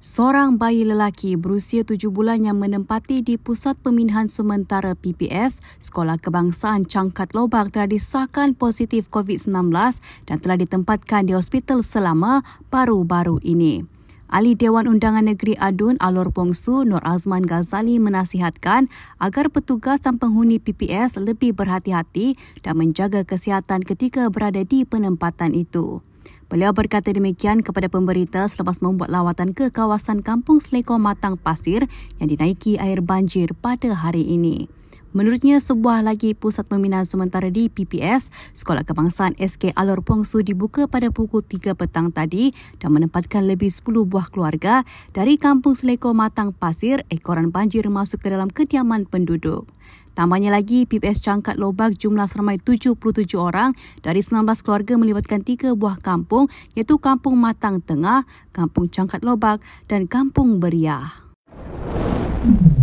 Seorang bayi lelaki berusia tujuh bulan yang menempati di Pusat Pemindahan Sementara PPS, Sekolah Kebangsaan Cangkat Lobak telah disahkan positif COVID-19 dan telah ditempatkan di hospital selama baru-baru ini. Ali Dewan Undangan Negeri Adun Alor Pongsu Nur Azman Ghazali menasihatkan agar petugas dan penghuni PPS lebih berhati-hati dan menjaga kesihatan ketika berada di penempatan itu. Beliau berkata demikian kepada pemberita selepas membuat lawatan ke kawasan Kampung Seleko Matang Pasir yang dinaiki air banjir pada hari ini. Menurutnya, sebuah lagi pusat pembinaan sementara di PPS, Sekolah Kebangsaan SK Alor Pongsu dibuka pada pukul 3 petang tadi dan menempatkan lebih 10 buah keluarga dari Kampung Seleko Matang Pasir, ekoran banjir masuk ke dalam kediaman penduduk. Tambahnya lagi, PPS Cangkat Lobak jumlah seramai 77 orang dari 19 keluarga melibatkan 3 buah kampung iaitu Kampung Matang Tengah, Kampung Cangkat Lobak dan Kampung Beriah. Mm-hmm.